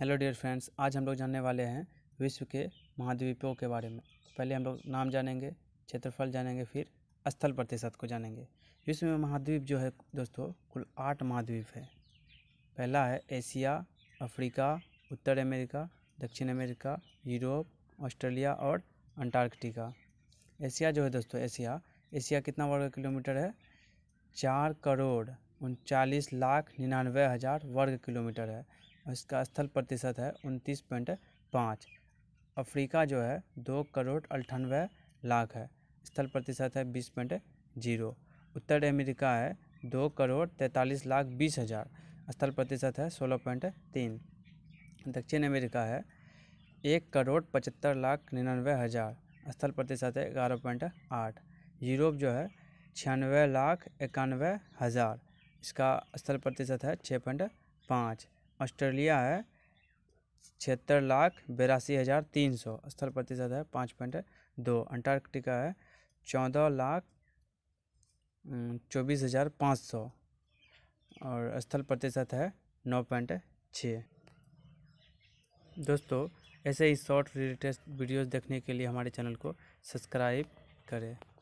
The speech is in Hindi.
हेलो डियर फ्रेंड्स आज हम लोग जानने वाले हैं विश्व के महाद्वीपों के बारे में पहले हम लोग नाम जानेंगे क्षेत्रफल जानेंगे फिर स्थल प्रतिशत को जानेंगे विश्व में महाद्वीप जो है दोस्तों कुल आठ महाद्वीप है पहला है एशिया अफ्रीका उत्तर अमेरिका दक्षिण अमेरिका यूरोप ऑस्ट्रेलिया और अंटार्कटिका एशिया जो है दोस्तों एशिया एशिया कितना वर्ग किलोमीटर है चार करोड़ उनचालीस लाख निन्यानवे हज़ार वर्ग किलोमीटर है इसका स्थल प्रतिशत है उनतीस पॉइंट पाँच अफ्रीका जो है दो करोड़ अट्ठानवे लाख है स्थल प्रतिशत है बीस पॉइंट जीरो उत्तर अमेरिका है दो करोड़ तैंतालीस लाख बीस हज़ार स्थल प्रतिशत है सोलह पॉइंट तीन दक्षिण अमेरिका है एक करोड़ पचहत्तर लाख निन्यानवे हज़ार स्थल प्रतिशत है ग्यारह पॉइंट आठ यूरोप जो है छियानवे लाख इक्यानवे हज़ार इसका स्थल प्रतिशत है छः पॉइंट पाँच ऑस्ट्रेलिया है छिहत्तर लाख बेरासी हज़ार तीन सौ स्थल प्रतिशत है पाँच पॉइंट दो अंटार्कटिका है चौदह लाख चौबीस हज़ार पाँच सौ और स्थल प्रतिशत है नौ पॉइंट छः दोस्तों ऐसे ही शॉर्ट रिलेटेड वीडियोस देखने के लिए हमारे चैनल को सब्सक्राइब करें